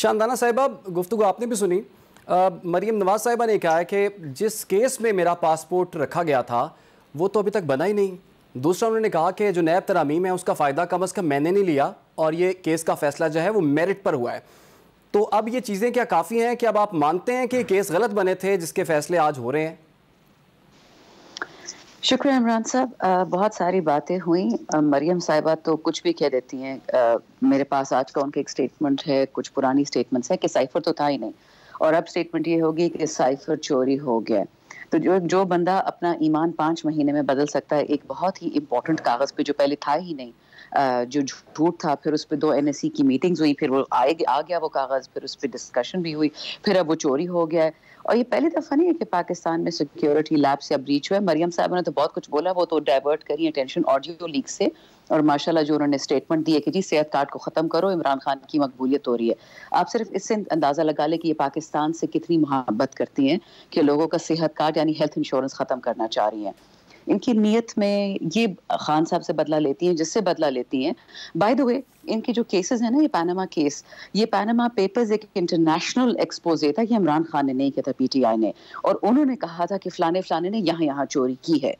शानदाना साहिबा गुफ्तु आपने भी सुनी मरीम नवाज साहिबा ने कहा है कि जिस केस में मेरा पासपोर्ट रखा गया था वो तो अभी तक बना ही नहीं दूसरा उन्होंने कहा कि जो नैब तरामीम है उसका फ़ायदा कम अज़ कम मैंने नहीं लिया और ये केस का फैसला जो है वो मेरिट पर हुआ है तो अब ये चीज़ें क्या काफ़ी हैं कि अब आप मानते हैं कि केस गलत बने थे जिसके फैसले आज हो रहे हैं शुक्र इमरान साहब बहुत सारी बातें हुई मरियम साहिबा तो कुछ भी कह देती हैं मेरे पास आज का उनके एक स्टेटमेंट है कुछ पुरानी स्टेटमेंट्स है कि साइफर तो था ही नहीं और अब स्टेटमेंट ये होगी कि साइफर चोरी हो गया तो जो जो बंदा अपना ईमान पाँच महीने में बदल सकता है एक बहुत ही इम्पोर्टेंट कागज़ पे जो पहले था ही नहीं जो झूठ था फिर उस पर दो एन की मीटिंग्स हुई फिर वो आए आ गया वो कागज़ फिर उस पर डिस्कशन भी हुई फिर अब वो चोरी हो गया है और ये पहली दफ़ा नहीं है कि पाकिस्तान में सिक्योरिटी लैब से अब ब्रीच हुआ है मरियम साहब ने तो बहुत कुछ बोला वो तो डाइवर्ट करी अटेंशन ऑडियो लीक से और माशाल्लाह जो उन्होंने स्टेटमेंट दिया है कि जी सेहत कार्ड को ख़त्म करो इमरान खान की मकबूलियत हो रही है आप सिर्फ इससे अंदाज़ा लगा लें कि ये पाकिस्तान से कितनी मोहब्बत करती हैं कि लोगों का सेहत कार्ड यानी हेल्थ इंश्योरेंस ख़त्म करना चाह रही हैं इनकी नीयत में ये खान साहब से बदला लेती हैं जिससे बदला लेती हैं बाय द वे इनके जो केसेस हैं ना ये पैनामा केस ये पैनामा पेपर्स एक इंटरनेशनल एक्सपोजे था कि इमरान खान ने नहीं किया था पीटीआई ने और उन्होंने कहा था कि फलाने फलाने ने यहाँ यहाँ चोरी की है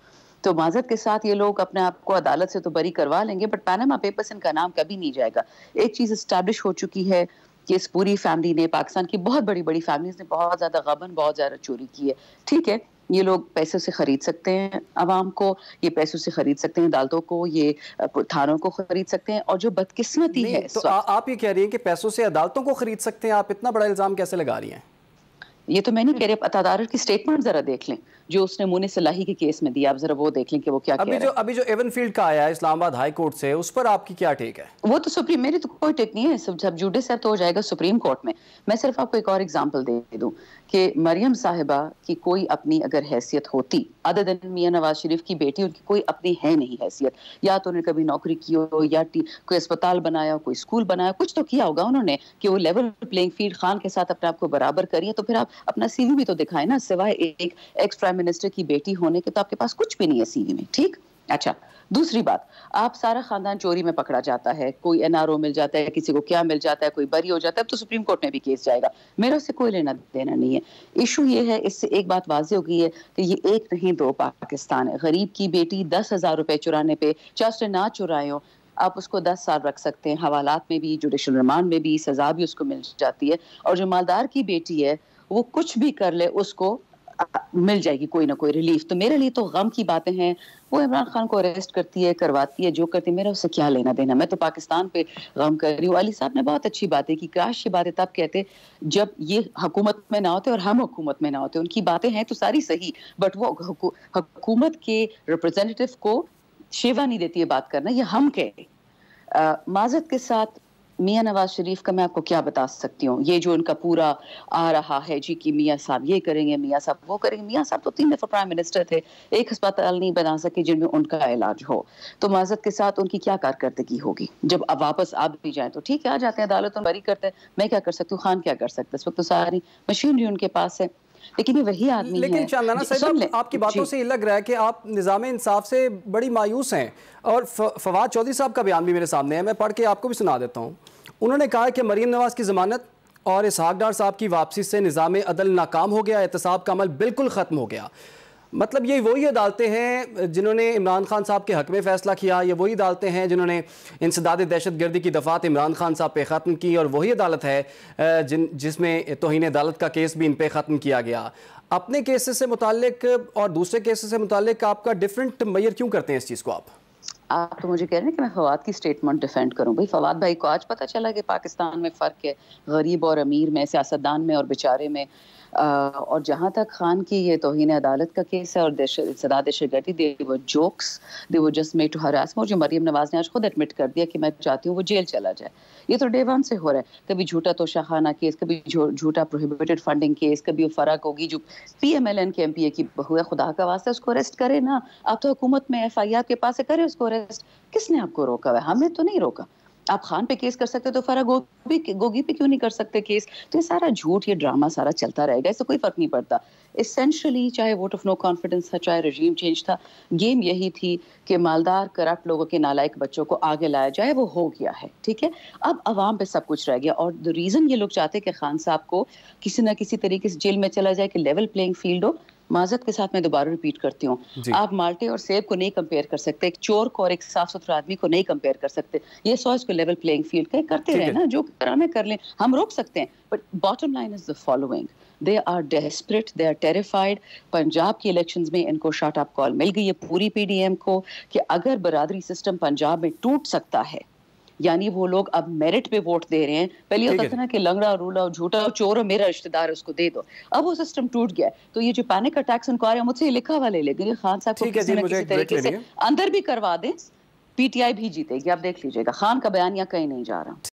तो माजत के साथ ये लोग अपने आप को अदालत से तो बरी करवा लेंगे बट पैनामा पेपर्स इनका नाम कभी नहीं जाएगा एक चीज़ स्टैब्लिश हो चुकी है कि इस पूरी फैमिली ने पाकिस्तान की बहुत बड़ी बड़ी फैमिलीज ने बहुत ज़्यादा गबन बहुत ज़्यादा चोरी की है ठीक है ये लोग पैसे से खरीद सकते हैं आवाम को ये पैसों से खरीद सकते हैं अदालतों को ये थानों को खरीद सकते हैं और जो बदकिस्मती है तो आ, आप ये कह रही हैं कि पैसों से अदालतों को खरीद सकते हैं आप इतना बड़ा इल्ज़ाम कैसे लगा रही हैं ये तो मैं नहीं कह रही अतादार की स्टेटमेंट जरा देख लें जो उसने मुने सलाही के केस में दिया आप जरा वो देख लें कि वो क्या अभी जो अभी जो एवन फील्ड का आया इस्लामाबाद हाई कोर्ट से उस पर आपकी क्या टेक है वो तो सुप्रीम मेरी तो कोई टेक नहीं है सब जब जुडिस है तो हो जाएगा सुप्रीम कोर्ट में मैं सिर्फ आपको एक और एग्जाम्पल दे दूँ कि मरियम साहिबा की कोई अपनी अगर हैसियत होती अदर दिन मियाँ नवाज शरीफ की बेटी उनकी कोई अपनी है नहीं हैसियत या तो उन्होंने कभी नौकरी की हो या कोई अस्पताल बनाया कोई स्कूल बनाया कुछ तो किया होगा उन्होंने कि वो लेवल प्लेइंग फील्ड खान के साथ अपने आप को बराबर करिए तो फिर आप अपना सीवी भी तो दिखाएं ना सिवाय एक एक्स प्राइम मिनिस्टर की बेटी होने के तो आपके पास कुछ भी नहीं है सीवी में ठीक अच्छा दूसरी बात आप सारा खानदान चोरी में पकड़ा जाता है कोई एनआरओ मिल जाता है किसी को क्या मिल जाता है कोई बरी हो जाता है तो सुप्रीम कोर्ट में भी केस जाएगा मेरा से कोई लेना देना नहीं है इशू ये है इससे एक बात वाजी हो गई है कि ये एक नहीं दो पाकिस्तान है गरीब की बेटी दस हजार रुपए चुराने पे चाहे ना चुराए हो आप उसको दस साल रख सकते हैं हवालात में भी जुडिशल रिमांड में भी सजा भी उसको मिल जाती है और जो मालदार की बेटी है वो कुछ भी कर ले उसको मिल जाएगी कोई ना कोई रिलीफ तो मेरे लिए तो गम की बातें हैं वो इमरान खान को अरेस्ट करती है करवाती है जो करती है मेरा उससे क्या लेना देना मैं तो पाकिस्तान पे गम कर रही हूँ अली साहब ने बहुत अच्छी बातें की काश ये बातें तब कहते जब ये हुकूमत में ना होते और हम हुकूमत में ना होते उनकी बातें हैं तो सारी सही बट वो हकूमत के रिप्रेजेंटेटिव को शेवा नहीं देती है बात करना ये हम कहें माजत के साथ मियाँ नवाज शरीफ का मैं आपको क्या बता सकती हूँ ये जो उनका पूरा आ रहा है जी कि मियाँ साहब ये करेंगे मियाँ साहब वो करेंगे मियाँ साहब तो तीन दफ़ा प्राइम मिनिस्टर थे एक अस्पताल नहीं बना सके जिनमें उनका इलाज हो तो माजत के साथ उनकी क्या कारकर्दगी होगी जब अब वापस आ भी जाए तो ठीक है आ जाते हैं अदालत बरी करते हैं मैं क्या कर सकती हूँ खान क्या कर सकता है इस वक्त तो सारी मशीनरी उनके पास है लेकिन ये वही आदमी लेकिन चांदाना साहब आपकी बातों से ये लग रहा है कि आप निज़ाम इंसाफ से बड़ी मायूस हैं और फवाद चौधरी साहब का बयान भी मेरे सामने है मैं पढ़ के आपको भी सुना देता हूँ उन्होंने कहा कि मरीम नवाज की ज़मानत और इसहाक डार साहब की वापसी से निज़ाम अदल नाकाम हो गया एहतसाब का अमल बिल्कुल ख़त्म हो गया मतलब ये वही अदालतें हैं जिन्होंने इमरान खान साहब के हक में फ़ैसला किया ये वही अदालतें हैं जिन्होंने इंसदाद दहशत गर्दी की दफ़ात इमरान खान साहब पे ख़त्म की और वही अदालत है जिन जिसमें तोहन अदालत का केस भी इन पर ख़त्म किया गया अपने केसेस से मुतल और दूसरे केसेस से मुतल आपका डिफरेंट मैयर क्यों करते हैं इस चीज़ को आप आप तो मुझे कह रहे हैं कि मैं फवाद की स्टेटमेंट डिफेंड करूं भाई फवाद भाई को आज पता चला कि पाकिस्तान में फ़र्क है गरीब और अमीर में सियासतदान में और बेचारे में आ, और जहां तक खान की ये तोहन अदालत का केस है और सदा दहशतगर्दी दे वो जोक्स दे वो जस्ट मे टू हरास और जो मरीम नवाज ने आज खुद एडमिट कर दिया कि मैं चाहती हूँ वो जेल चला जाए ये तो डे वन से हो रहा है कभी झूठा शाहाना केस कभी झूठा प्रोहिबिटेड फंडिंग केस कभी वो फर्क होगी जो पी एम एल एन के एम पी ए की हुआ खुदा का वास्ता उसको अरेस्ट करे ना आप तो हुकूमत में एफ आई आर के पास है करे उसको अरेस्ट अरेस्ट किसने आपको रोका हुआ हमने तो नहीं रोका आप खान पे केस कर सकते तो फरा गोगी गोगी पे क्यों नहीं कर सकते केस तो ये सारा झूठ ये ड्रामा सारा चलता रहेगा इससे कोई फर्क नहीं पड़ता इसेंशली चाहे वोट ऑफ नो कॉन्फिडेंस था चाहे रजीम चेंज था गेम यही थी कि मालदार करप्ट लोगों के नालायक बच्चों को आगे लाया जाए वो हो गया है ठीक है अब आवाम पे सब कुछ रह गया और द रीज़न ये लोग चाहते कि खान साहब को किसी ना किसी तरीके से जेल में चला जाए कि लेवल प्लेइंग फील्ड हो माजत के साथ मैं दोबारा रिपीट करती हूँ आप माल्टे और सेब को नहीं कंपेयर कर सकते एक चोर को और एक साफ सुथरा आदमी को नहीं कंपेयर कर सकते ये सॉइस को लेवल प्लेइंग फील्ड का करते रहे ना जो कराना कर लें हम रोक सकते हैं but bottom line is the following they are desperate they are terrified Punjab के इलेक्शन में इनको शॉर्ट अप कॉल मिल गई है पूरी एम को कि अगर बरदरी सिस्टम पंजाब में टूट सकता है यानी वो लोग अब मेरिट पे वोट दे रहे हैं पहले होता था ना कि लंगड़ा रूला और झूठा और चोर और मेरा रिश्तेदार उसको दे दो अब वो सिस्टम टूट गया तो ये जो पैनिक अटैक्स उनको आ रहे हैं मुझसे लिखा हुआ ले लेकिन खान साहब को किसी न किसी तरीके से अंदर भी करवा दें पीटीआई भी जीतेगी आप देख लीजिएगा खान का बयान यहाँ कहीं नहीं जा रहा